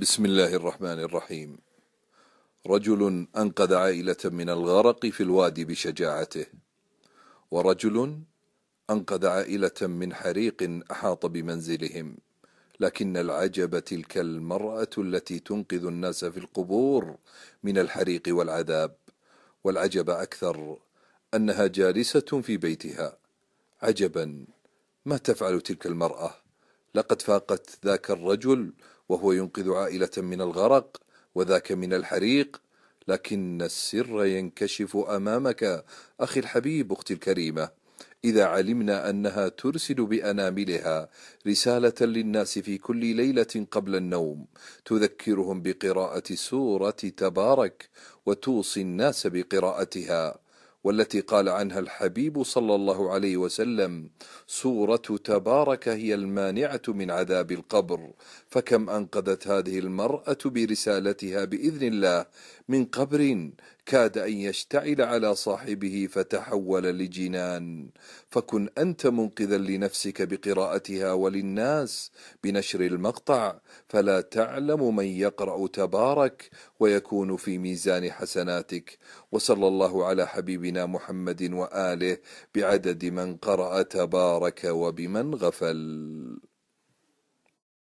بسم الله الرحمن الرحيم رجل أنقذ عائلة من الغرق في الوادي بشجاعته ورجل أنقذ عائلة من حريق أحاط بمنزلهم لكن العجب تلك المرأة التي تنقذ الناس في القبور من الحريق والعذاب والعجب أكثر أنها جالسة في بيتها عجبا ما تفعل تلك المرأة لقد فاقت ذاك الرجل وهو ينقذ عائلة من الغرق وذاك من الحريق لكن السر ينكشف أمامك أخي الحبيب أختي الكريمة إذا علمنا أنها ترسل بأناملها رسالة للناس في كل ليلة قبل النوم تذكرهم بقراءة سورة تبارك وتوصي الناس بقراءتها والتي قال عنها الحبيب صلى الله عليه وسلم سورة تبارك هي المانعة من عذاب القبر فكم أنقذت هذه المرأة برسالتها بإذن الله من قبر كاد أن يشتعل على صاحبه فتحول لجنان فكن أنت منقذا لنفسك بقراءتها وللناس بنشر المقطع فلا تعلم من يقرأ تبارك ويكون في ميزان حسناتك وصلى الله على حبيبنا محمد وآله بعدد من قرأ تبارك وبمن غفل